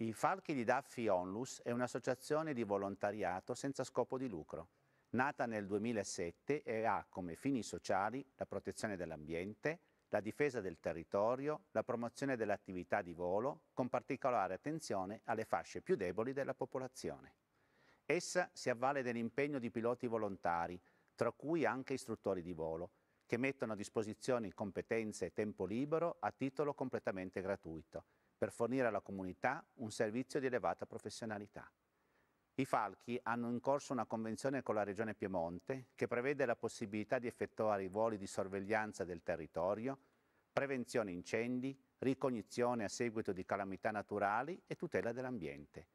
I Falchi di Daffi Onlus è un'associazione di volontariato senza scopo di lucro, nata nel 2007 e ha come fini sociali la protezione dell'ambiente, la difesa del territorio, la promozione dell'attività di volo, con particolare attenzione alle fasce più deboli della popolazione. Essa si avvale dell'impegno di piloti volontari, tra cui anche istruttori di volo, che mettono a disposizione competenze e tempo libero a titolo completamente gratuito per fornire alla comunità un servizio di elevata professionalità. I Falchi hanno in corso una convenzione con la Regione Piemonte che prevede la possibilità di effettuare i voli di sorveglianza del territorio, prevenzione incendi, ricognizione a seguito di calamità naturali e tutela dell'ambiente.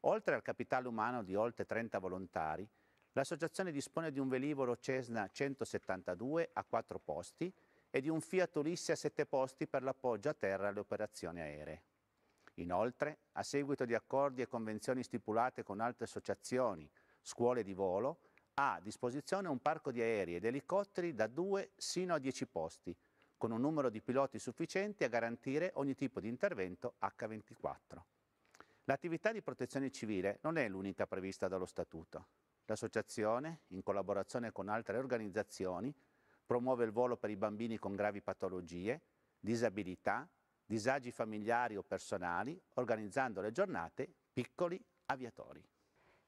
Oltre al capitale umano di oltre 30 volontari, l'associazione dispone di un velivolo Cessna 172 a quattro posti e di un Fiat Ulisse a sette posti per l'appoggio a terra alle operazioni aeree. Inoltre, a seguito di accordi e convenzioni stipulate con altre associazioni, scuole di volo, ha a disposizione un parco di aerei ed elicotteri da 2 sino a 10 posti, con un numero di piloti sufficienti a garantire ogni tipo di intervento H24. L'attività di protezione civile non è l'unica prevista dallo Statuto. L'Associazione, in collaborazione con altre organizzazioni, promuove il volo per i bambini con gravi patologie, disabilità, disagi familiari o personali, organizzando le giornate piccoli aviatori.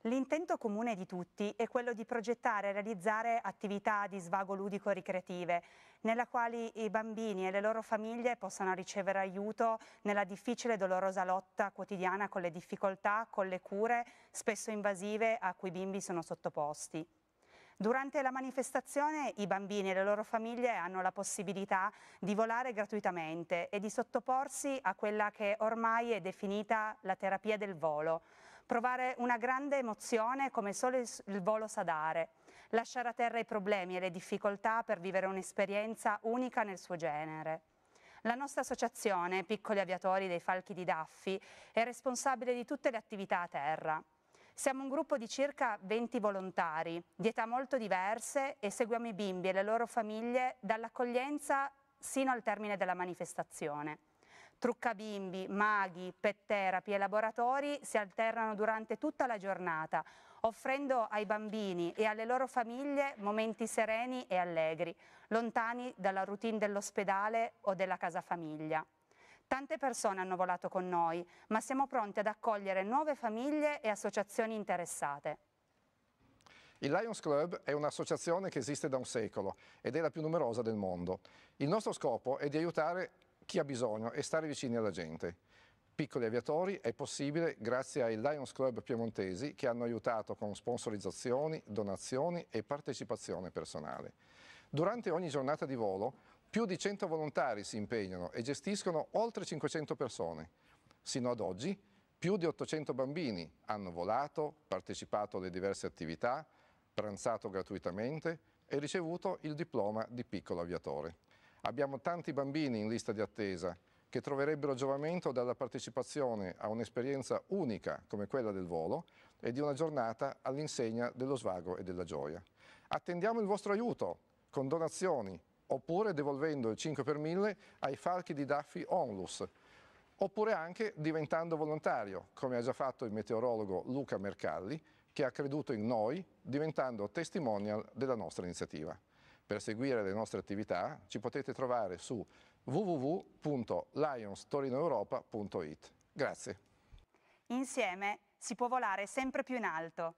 L'intento comune di tutti è quello di progettare e realizzare attività di svago ludico ricreative, nella quale i bambini e le loro famiglie possano ricevere aiuto nella difficile e dolorosa lotta quotidiana con le difficoltà, con le cure spesso invasive a cui i bimbi sono sottoposti. Durante la manifestazione i bambini e le loro famiglie hanno la possibilità di volare gratuitamente e di sottoporsi a quella che ormai è definita la terapia del volo. Provare una grande emozione come solo il volo sa dare. Lasciare a terra i problemi e le difficoltà per vivere un'esperienza unica nel suo genere. La nostra associazione, Piccoli Aviatori dei Falchi di Daffi, è responsabile di tutte le attività a terra. Siamo un gruppo di circa 20 volontari, di età molto diverse e seguiamo i bimbi e le loro famiglie dall'accoglienza sino al termine della manifestazione. Trucca bimbi, maghi, pet therapy e laboratori si alternano durante tutta la giornata, offrendo ai bambini e alle loro famiglie momenti sereni e allegri, lontani dalla routine dell'ospedale o della casa famiglia. Tante persone hanno volato con noi, ma siamo pronti ad accogliere nuove famiglie e associazioni interessate. Il Lions Club è un'associazione che esiste da un secolo ed è la più numerosa del mondo. Il nostro scopo è di aiutare chi ha bisogno e stare vicini alla gente. Piccoli aviatori è possibile grazie ai Lions Club piemontesi che hanno aiutato con sponsorizzazioni, donazioni e partecipazione personale. Durante ogni giornata di volo più di 100 volontari si impegnano e gestiscono oltre 500 persone. Sino ad oggi più di 800 bambini hanno volato, partecipato alle diverse attività, pranzato gratuitamente e ricevuto il diploma di piccolo aviatore. Abbiamo tanti bambini in lista di attesa che troverebbero giovamento dalla partecipazione a un'esperienza unica come quella del volo e di una giornata all'insegna dello svago e della gioia. Attendiamo il vostro aiuto con donazioni, oppure devolvendo il 5 per 1000 ai falchi di Daffi Onlus, oppure anche diventando volontario, come ha già fatto il meteorologo Luca Mercalli, che ha creduto in noi diventando testimonial della nostra iniziativa. Per seguire le nostre attività ci potete trovare su www.lionstorinoeuropa.it. Grazie. Insieme si può volare sempre più in alto.